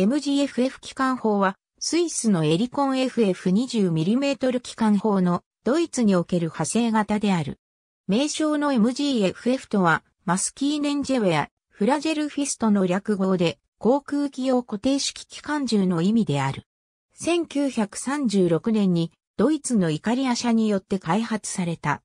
MGFF 機関砲は、スイスのエリコン FF20mm 機関砲のドイツにおける派生型である。名称の MGFF とは、マスキーネンジェウェア、フラジェルフィストの略語で、航空機用固定式機関銃の意味である。1936年にドイツのイカリア社によって開発された。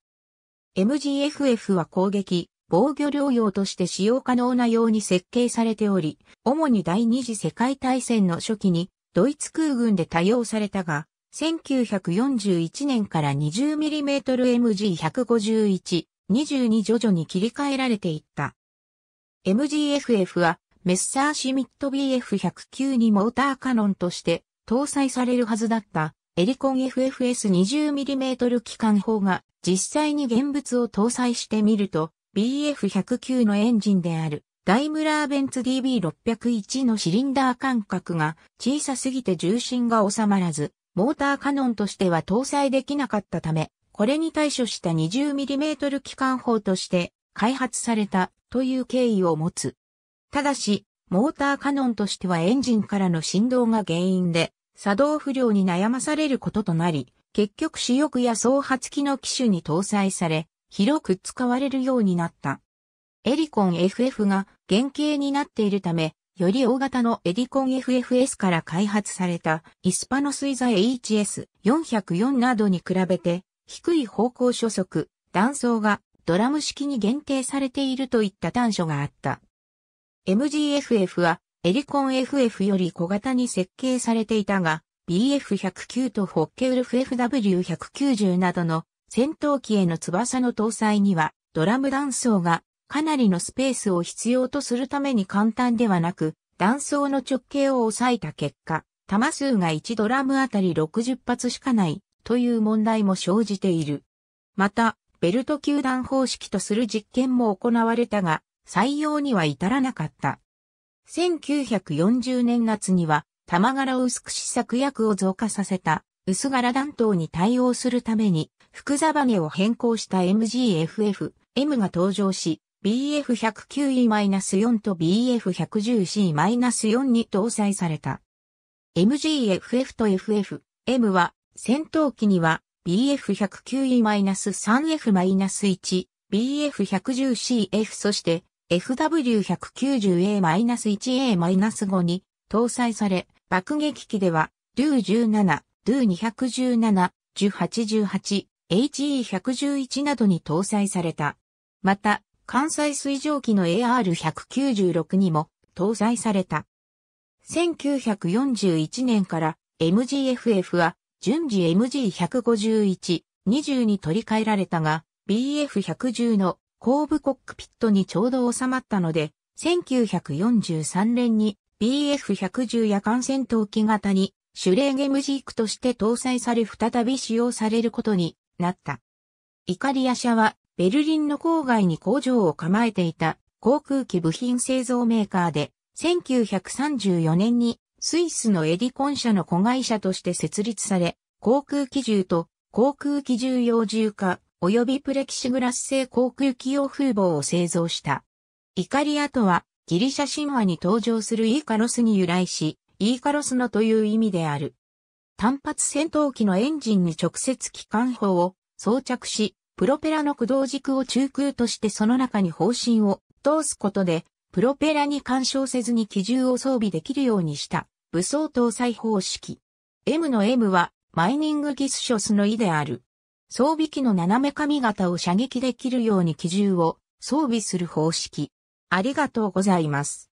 MGFF は攻撃、防御療養として使用可能なように設計されており、主に第二次世界大戦の初期にドイツ空軍で多用されたが、1941年から 20mmMG151、22徐々に切り替えられていった。MGFF はメッサーシミット BF109 にモーターカノンとして搭載されるはずだったエリコン FFS20mm 機関砲が実際に現物を搭載してみると BF109 のエンジンであるダイムラーベンツ DB601 のシリンダー間隔が小さすぎて重心が収まらず、モーターカノンとしては搭載できなかったため、これに対処した 20mm 機関砲として開発されたという経緯を持つ。ただし、モーターカノンとしてはエンジンからの振動が原因で作動不良に悩まされることとなり、結局主翼や総発機の機種に搭載され、広く使われるようになった。エディコン FF が原型になっているため、より大型のエディコン FFS から開発されたイスパノスイザ HS404 などに比べて低い方向初速、断層がドラム式に限定されているといった短所があった。MGFF はエディコン FF より小型に設計されていたが、BF109 とホッケウルフ FW190 などの戦闘機への翼の搭載には、ドラム断層がかなりのスペースを必要とするために簡単ではなく、断層の直径を抑えた結果、弾数が1ドラムあたり60発しかないという問題も生じている。また、ベルト球団方式とする実験も行われたが、採用には至らなかった。1940年夏には、玉柄を薄く試作薬を増加させた、薄柄弾頭に対応するために、福座バネを変更した MGFF、M が登場し、BF109E-4 と BF110C-4 に搭載された。MGFF と FF、M は、戦闘機には BF109E-3F-1、BF110CF そして FW190A-1A-5 に搭載され、爆撃機では、d u 17、d u 217、1818、HE111 などに搭載された。また、関西水蒸気の AR196 にも搭載された。1941年から MGFF は順次 MG151、20に取り替えられたが BF110 の後部コックピットにちょうど収まったので、1943年に BF110 夜間戦闘機型にシュレーゲムジークとして搭載され再び使用されることになった。イカリア社はベルリンの郊外に工場を構えていた航空機部品製造メーカーで、1934年にスイスのエディコン社の子会社として設立され、航空機銃と航空機重用重化及びプレキシグラス製航空機用風防を製造した。イカリアとはギリシャ神話に登場するイーカロスに由来し、イーカロスのという意味である。単発戦闘機のエンジンに直接機関砲を装着し、プロペラの駆動軸を中空としてその中に方針を通すことで、プロペラに干渉せずに機銃を装備できるようにした武装搭載方式。M の M はマイニングギスショスの意である。装備機の斜め髪型を射撃できるように機銃を装備する方式。ありがとうございます。